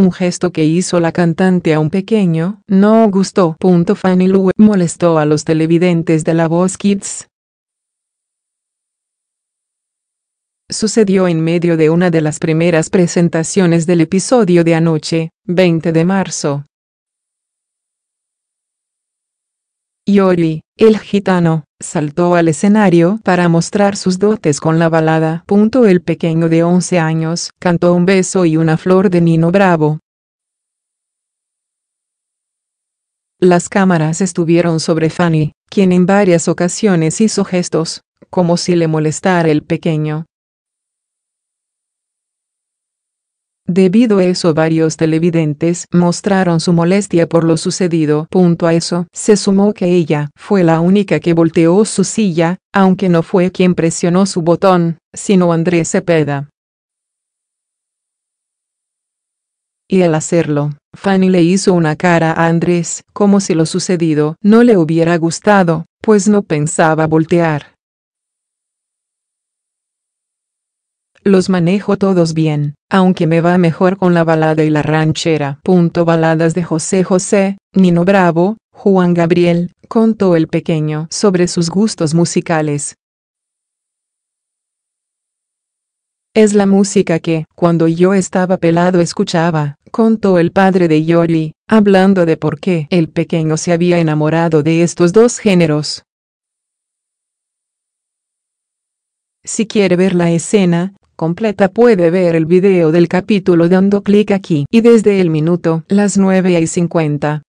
un gesto que hizo la cantante a un pequeño, no gustó. Fanny Lou molestó a los televidentes de La Voz Kids. Sucedió en medio de una de las primeras presentaciones del episodio de anoche, 20 de marzo, Yoli, el gitano, saltó al escenario para mostrar sus dotes con la balada. El pequeño de 11 años cantó Un beso y una flor de Nino Bravo. Las cámaras estuvieron sobre Fanny, quien en varias ocasiones hizo gestos, como si le molestara el pequeño. Debido a eso varios televidentes mostraron su molestia por lo sucedido. Punto a eso, se sumó que ella fue la única que volteó su silla, aunque no fue quien presionó su botón, sino Andrés Cepeda. Y al hacerlo, Fanny le hizo una cara a Andrés, como si lo sucedido no le hubiera gustado, pues no pensaba voltear. los manejo todos bien, aunque me va mejor con la balada y la ranchera. Punto baladas de José José, Nino Bravo, Juan Gabriel, contó el pequeño sobre sus gustos musicales. Es la música que, cuando yo estaba pelado, escuchaba, contó el padre de Yoli, hablando de por qué el pequeño se había enamorado de estos dos géneros. Si quiere ver la escena, completa puede ver el video del capítulo dando clic aquí. Y desde el minuto las 9 y 50